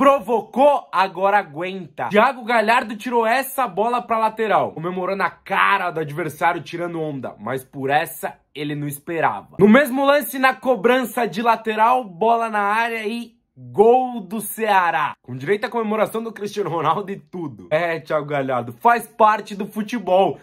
provocou, agora aguenta. Thiago Galhardo tirou essa bola pra lateral, comemorando a cara do adversário tirando onda, mas por essa ele não esperava. No mesmo lance, na cobrança de lateral, bola na área e Gol do Ceará. Com direito à comemoração do Cristiano Ronaldo e tudo. É, Thiago Galhardo, faz parte do futebol.